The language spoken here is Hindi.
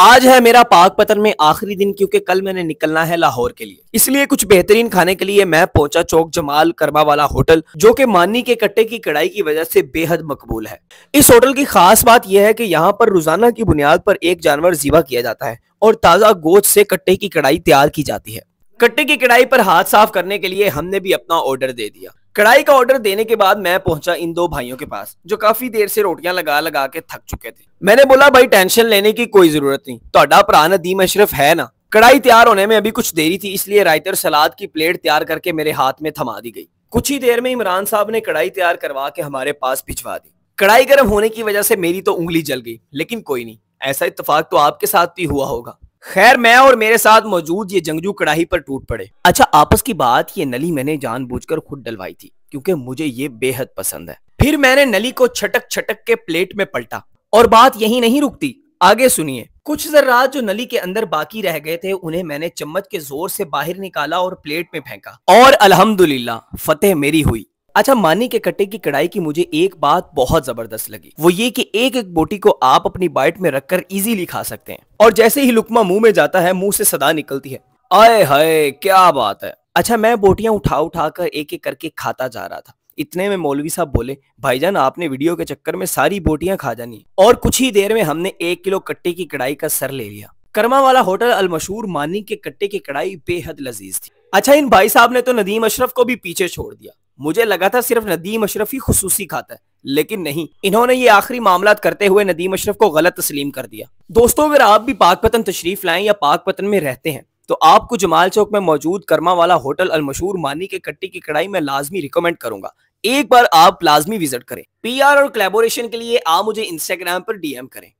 आज है मेरा पाक पतन में आखिरी दिन क्योंकि कल मैंने निकलना है लाहौर के लिए इसलिए कुछ बेहतरीन खाने के लिए मैं पहुंचा चौक जमाल कर्मा वाला होटल जो कि मानी के कट्टे की कढ़ाई की वजह से बेहद मकबूल है इस होटल की खास बात यह है कि यहाँ पर रोजाना की बुनियाद पर एक जानवर जीवा किया जाता है और ताजा गोद से कट्टे की कढ़ाई तैयार की जाती है कट्टे की कढ़ाई पर हाथ साफ करने के लिए हमने भी अपना ऑर्डर दे दिया कढ़ाई का ऑर्डर देने के बाद मैं पहुंचा इन दो भाइयों के पास जो काफी देर से रोटियां लगा लगा के थक चुके थे मैंने बोला भाई टेंशन लेने की कोई जरूरत नहीं तो भरा नदीम अशरफ है ना कढ़ाई तैयार होने में अभी कुछ देरी थी इसलिए रायतर सलाद की प्लेट तैयार करके मेरे हाथ में थमा दी गई कुछ ही देर में इमरान साहब ने कढ़ाई तैयार करवा के हमारे पास भिजवा दी कढ़ाई गर्म होने की वजह से मेरी तो उंगली जल गई लेकिन कोई नहीं ऐसा इतफाक तो आपके साथ भी हुआ होगा खैर मैं और मेरे साथ मौजूद ये जंगजू कड़ाही पर टूट पड़े अच्छा आपस की बात ये नली मैंने जानबूझकर खुद डलवाई थी क्योंकि मुझे ये बेहद पसंद है फिर मैंने नली को छटक छटक के प्लेट में पलटा और बात यही नहीं रुकती आगे सुनिए कुछ जर्रात जो नली के अंदर बाकी रह गए थे उन्हें मैंने चम्मच के जोर से बाहर निकाला और प्लेट में फेंका और अल्हम्दुलिल्लाह फतेह मेरी हुई अच्छा मानी के कट्टे की कढ़ाई की मुझे एक बात बहुत जबरदस्त लगी वो ये कि एक एक बोटी को आप अपनी बाइट में रखकर इजीली खा सकते हैं और जैसे ही लुकमा मुंह में जाता है मुंह से सदा निकलती है आए हाय क्या बात है अच्छा मैं बोटियां उठा उठा कर एक एक करके खाता जा रहा था इतने में मौलवी साहब बोले भाईजान आपने वीडियो के चक्कर में सारी बोटियां खा जानी और कुछ ही देर में हमने एक किलो कट्टे की कढ़ाई का सर ले लिया कर्मा वाला होटल अलमशहूर मानी के कट्टे की कढ़ाई बेहद लजीज थी अच्छा इन भाई साहब ने तो नदीम अशरफ को भी पीछे छोड़ दिया मुझे लगा था सिर्फ नदीम अशरफ ही खसूसी खाता है लेकिन नहीं इन्होंने ये आखिरी मामला करते हुए नदीम अशरफ को गलत तस्लीम कर दिया दोस्तों अगर आप भी पाकपतन तशरीफ लाएं या पाकपतन में रहते हैं तो आपको जमाल चौक में मौजूद कर्मा वाला होटल अलमशहूर मानी के कट्टी की कढ़ाई में लाजमी रिकमेंड करूंगा एक बार आप लाजमी विजिट करें आर और कलेबोरेशन के लिए आप मुझे इंस्टाग्राम पर डीएम करें